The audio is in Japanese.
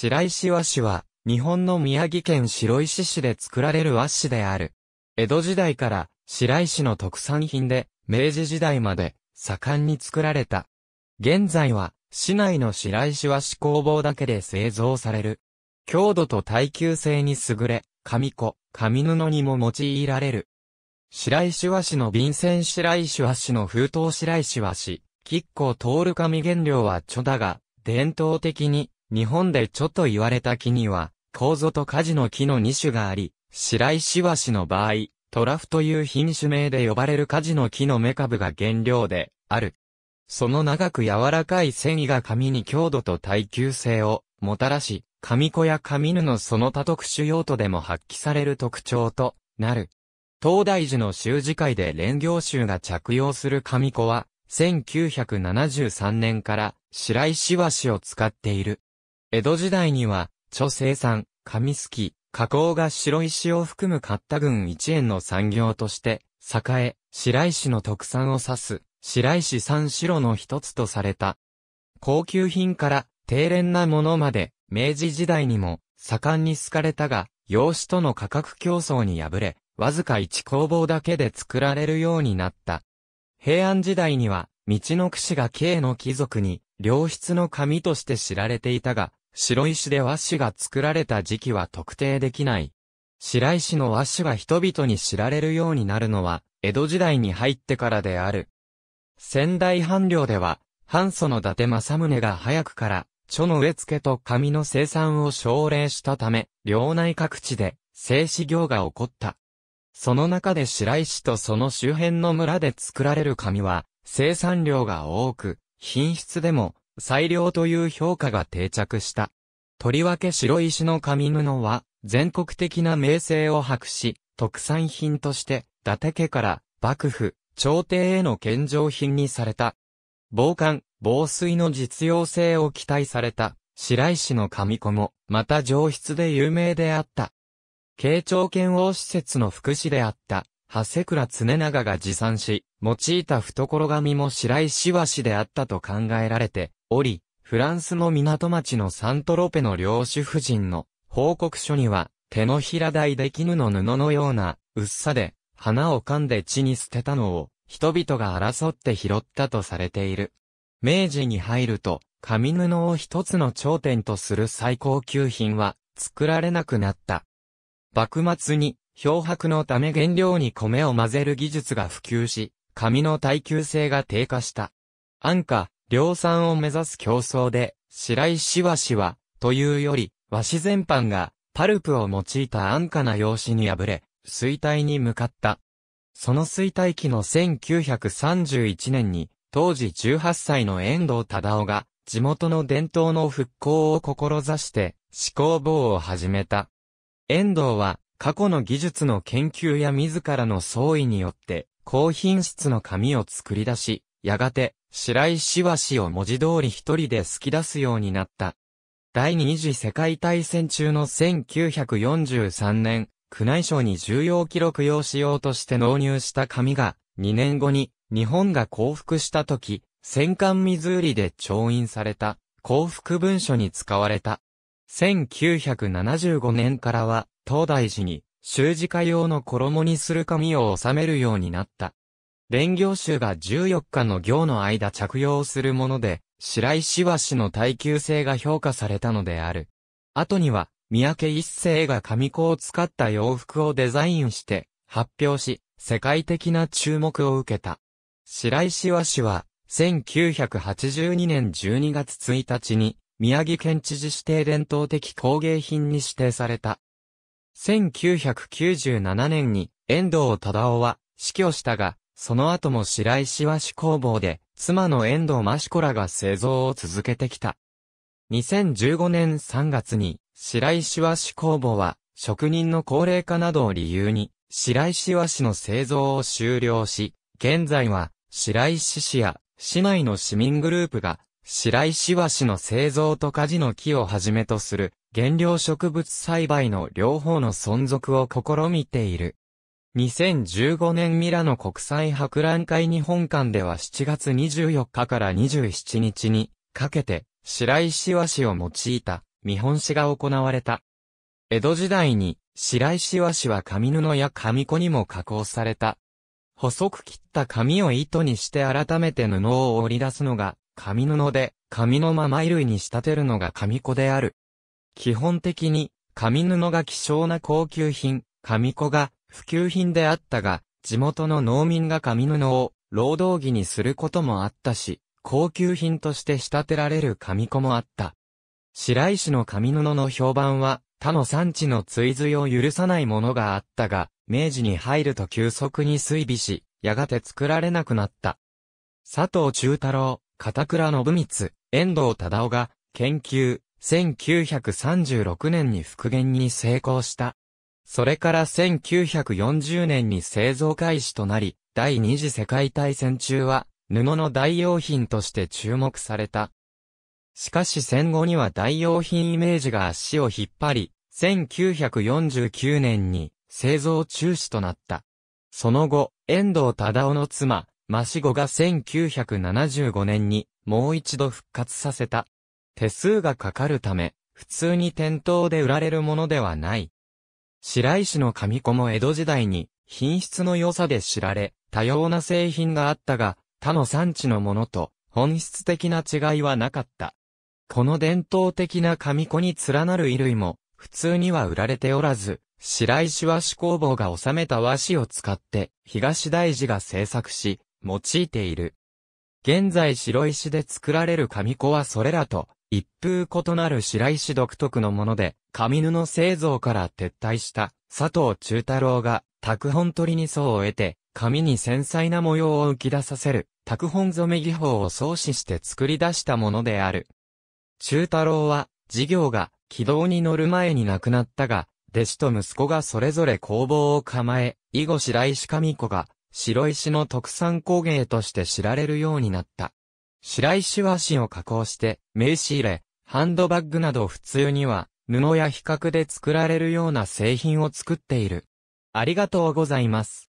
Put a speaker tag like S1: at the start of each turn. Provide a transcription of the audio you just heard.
S1: 白石和紙は、日本の宮城県白石市で作られる和紙である。江戸時代から白石の特産品で、明治時代まで盛んに作られた。現在は、市内の白石和紙工房だけで製造される。強度と耐久性に優れ、紙子、紙布にも用いられる。白石和紙の便箋白石和紙の封筒白石和紙、コ甲通る紙原料は著だが、伝統的に日本でちょっと言われた木には、構造と火事の木の2種があり、白石橋の場合、トラフという品種名で呼ばれる火事の木の芽株が原料である。その長く柔らかい繊維が紙に強度と耐久性をもたらし、紙子や紙布その他特殊用途でも発揮される特徴となる。東大寺の修士会で連業集が着用する紙子は、1973年から白石和紙を使っている。江戸時代には、貯生産、紙すき、加工が白石を含む買った群一円の産業として、栄、白石の特産を指す、白石三白の一つとされた。高級品から、低廉なものまで、明治時代にも、盛んに好かれたが、洋紙との価格競争に敗れ、わずか一工房だけで作られるようになった。平安時代には、道の串が慶の貴族に、良質の紙として知られていたが、白石で和紙が作られた時期は特定できない。白石の和紙が人々に知られるようになるのは、江戸時代に入ってからである。仙台藩領では、藩祖の伊達政宗が早くから、蝶の植え付けと紙の生産を奨励したため、領内各地で、製紙業が起こった。その中で白石とその周辺の村で作られる紙は、生産量が多く、品質でも最良という評価が定着した。とりわけ白石の上布は全国的な名声を博し、特産品として伊達家から幕府、朝廷への献上品にされた。防寒、防水の実用性を期待された白石の上子も、また上質で有名であった。慶長剣王施設の福祉であった、長谷倉常長が持参し、用いた懐紙も白石和であったと考えられており、フランスの港町のサントロペの領主夫人の報告書には、手のひら台で絹の布のような、うっさで、花を噛んで地に捨てたのを、人々が争って拾ったとされている。明治に入ると、紙布を一つの頂点とする最高級品は、作られなくなった。幕末に、漂白のため原料に米を混ぜる技術が普及し、紙の耐久性が低下した。安価、量産を目指す競争で、白石和紙は、というより、和紙全般が、パルプを用いた安価な用紙に敗れ、衰退に向かった。その衰退期の1931年に、当時18歳の遠藤忠夫が、地元の伝統の復興を志して、思考棒を始めた。遠藤は、過去の技術の研究や自らの創意によって、高品質の紙を作り出し、やがて、白石和紙を文字通り一人で好き出すようになった。第二次世界大戦中の1943年、宮内省に重要記録用紙用として納入した紙が、2年後に日本が降伏した時、戦艦ミズーリで調印された降伏文書に使われた。1975年からは東大寺に修辞家用の衣にする紙を収めるようになった。連行衆が14日の行の間着用するもので、白石和氏の耐久性が評価されたのである。後には、三宅一世が紙子を使った洋服をデザインして発表し、世界的な注目を受けた。白石和氏は、1982年12月1日に、宮城県知事指定伝統的工芸品に指定された。1997年に遠藤忠夫は死去したが、その後も白石和紙工房で妻の遠藤真子らが製造を続けてきた。2015年3月に白石和紙工房は職人の高齢化などを理由に白石和紙の製造を終了し、現在は白石市や市内の市民グループが白石和紙の製造と火事の木をはじめとする原料植物栽培の両方の存続を試みている。2015年ミラノ国際博覧会日本館では7月24日から27日にかけて白石和紙を用いた見本紙が行われた。江戸時代に白石和紙は紙布や紙粉にも加工された。細く切った紙を糸にして改めて布を織り出すのが紙布で、紙のまま衣類に仕立てるのが紙子である。基本的に、紙布が希少な高級品、紙子が普及品であったが、地元の農民が紙布を労働着にすることもあったし、高級品として仕立てられる紙子もあった。白石の紙布の評判は、他の産地の追随を許さないものがあったが、明治に入ると急速に衰微し、やがて作られなくなった。佐藤忠太郎、片倉信光、遠藤忠夫が、研究、1936年に復元に成功した。それから1940年に製造開始となり、第二次世界大戦中は、布の代用品として注目された。しかし戦後には代用品イメージが足を引っ張り、1949年に製造中止となった。その後、遠藤忠夫の妻、マシゴが1975年にもう一度復活させた。手数がかかるため、普通に店頭で売られるものではない。白石の紙子も江戸時代に品質の良さで知られ、多様な製品があったが、他の産地のものと本質的な違いはなかった。この伝統的な紙子に連なる衣類も普通には売られておらず、白石和紙工房が収めた和紙を使って東大寺が製作し、用いている。現在白石で作られる紙子はそれらと一風異なる白石独特のもので、紙布製造から撤退した佐藤忠太郎が、拓本取りに層を得て、紙に繊細な模様を浮き出させる、拓本染め技法を創始して作り出したものである。忠太郎は、事業が軌道に乗る前に亡くなったが、弟子と息子がそれぞれ工房を構え、以後白石紙子が白石の特産工芸として知られるようになった。白石和紙を加工して、名刺入れ、ハンドバッグなど普通には、布や比較で作られるような製品を作っている。ありがとうございます。